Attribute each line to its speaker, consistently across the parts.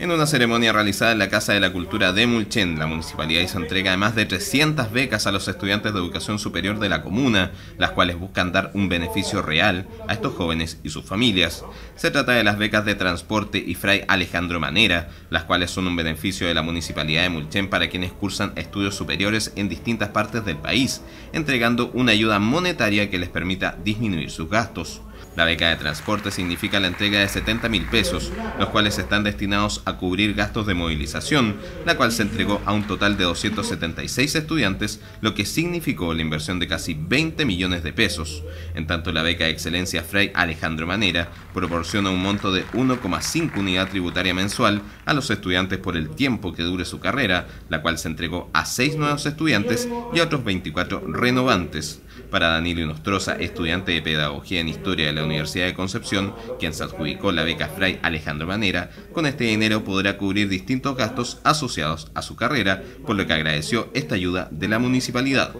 Speaker 1: En una ceremonia realizada en la Casa de la Cultura de Mulchen, la municipalidad hizo entrega de más de 300 becas a los estudiantes de educación superior de la comuna, las cuales buscan dar un beneficio real a estos jóvenes y sus familias. Se trata de las becas de transporte y Fray Alejandro Manera, las cuales son un beneficio de la municipalidad de Mulchen para quienes cursan estudios superiores en distintas partes del país, entregando una ayuda monetaria que les permita disminuir sus gastos. La beca de transporte significa la entrega de 70 mil pesos, los cuales están destinados a cubrir gastos de movilización, la cual se entregó a un total de 276 estudiantes, lo que significó la inversión de casi 20 millones de pesos. En tanto, la beca de excelencia Fray Alejandro Manera proporciona un monto de 1,5 unidad tributaria mensual a los estudiantes por el tiempo que dure su carrera, la cual se entregó a 6 nuevos estudiantes y a otros 24 renovantes. Para Danilo Inostroza, estudiante de Pedagogía en Historia de la Universidad de Concepción, quien se adjudicó la beca Fray Alejandro Manera, con este dinero podrá cubrir distintos gastos asociados a su carrera, por lo que agradeció esta ayuda de
Speaker 2: la municipalidad.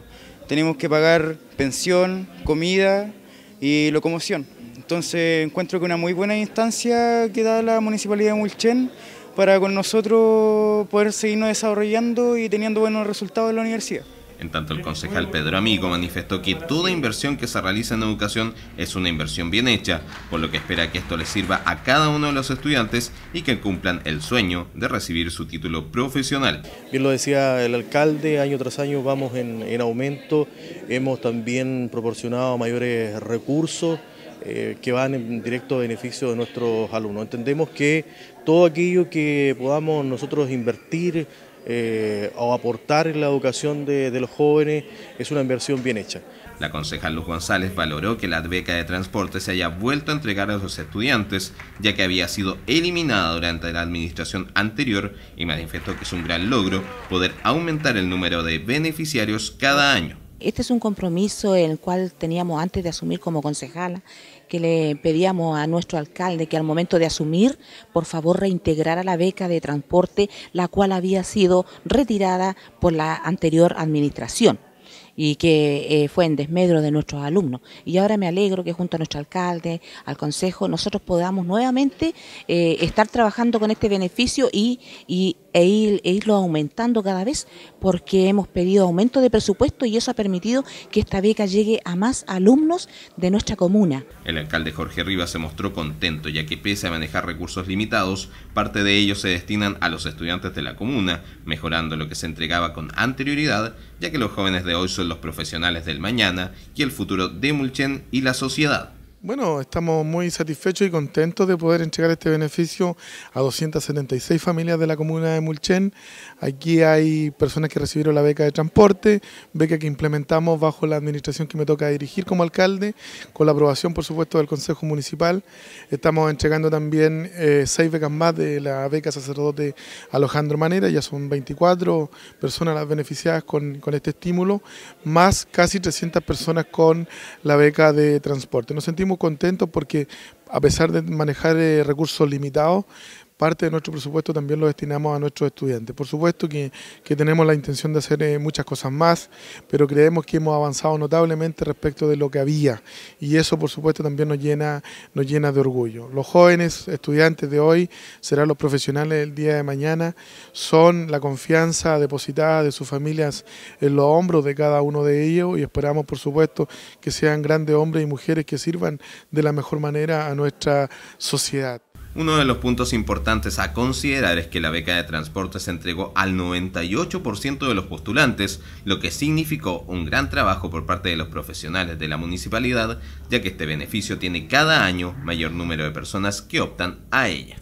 Speaker 2: Tenemos que pagar pensión, comida y locomoción. Entonces encuentro que una muy buena instancia que da la Municipalidad de Mulchen para con nosotros poder seguirnos desarrollando y teniendo buenos resultados en la universidad.
Speaker 1: En tanto, el concejal Pedro Amigo manifestó que toda inversión que se realiza en educación es una inversión bien hecha, por lo que espera que esto le sirva a cada uno de los estudiantes y que cumplan el sueño de recibir su título profesional.
Speaker 2: Bien lo decía el alcalde, año tras año vamos en, aumento, hemos también proporcionado mayores recursos eh, que van en directo beneficio de nuestros alumnos. Entendemos que todo aquello que podamos nosotros invertir, eh, o aportar en la educación de, de los jóvenes es una inversión bien hecha.
Speaker 1: La concejal Luz González valoró que la beca de transporte se haya vuelto a entregar a los estudiantes, ya que había sido eliminada durante la administración anterior y manifestó que es un gran logro poder aumentar el número de beneficiarios cada año.
Speaker 3: Este es un compromiso en el cual teníamos antes de asumir como concejala, que le pedíamos a nuestro alcalde que al momento de asumir, por favor, reintegrara la beca de transporte, la cual había sido retirada por la anterior administración y que eh, fue en desmedro de nuestros alumnos. Y ahora me alegro que junto a nuestro alcalde, al consejo, nosotros podamos nuevamente eh, estar trabajando con este beneficio y e, e, irlo aumentando cada vez porque hemos pedido aumento de presupuesto y eso ha permitido que esta beca llegue a más alumnos de nuestra comuna.
Speaker 1: El alcalde Jorge Rivas se mostró contento ya que pese a manejar recursos limitados, parte de ellos se destinan a los estudiantes de la comuna, mejorando lo que se entregaba con anterioridad, ya que los jóvenes de hoy son los profesionales del mañana y el futuro de Mulchen y la sociedad.
Speaker 2: Bueno, estamos muy satisfechos y contentos de poder entregar este beneficio a 276 familias de la comuna de Mulchen. Aquí hay personas que recibieron la beca de transporte, beca que implementamos bajo la administración que me toca dirigir como alcalde, con la aprobación, por supuesto, del Consejo Municipal. Estamos entregando también eh, seis becas más de la beca sacerdote Alejandro Manera, ya son 24 personas las beneficiadas con, con este estímulo, más casi 300 personas con la beca de transporte. Nos sentimos muy contento porque a pesar de manejar eh, recursos limitados, parte de nuestro presupuesto también lo destinamos a nuestros estudiantes. Por supuesto que, tenemos la intención de hacer eh, muchas cosas más, pero creemos que hemos avanzado notablemente respecto de lo que había y eso por supuesto también nos llena, nos llena de orgullo. Los jóvenes estudiantes de hoy serán los profesionales del día de mañana, son la confianza depositada de sus familias en los hombros de cada uno de ellos y esperamos por supuesto que sean grandes hombres y mujeres que sirvan de la mejor manera a nuestra sociedad. Uno de los
Speaker 1: puntos importantes a considerar es que la beca de transporte se entregó al 98% de los postulantes, lo que significó un gran trabajo por parte de los profesionales de la municipalidad, ya que este beneficio tiene cada año mayor número de personas que optan a ella.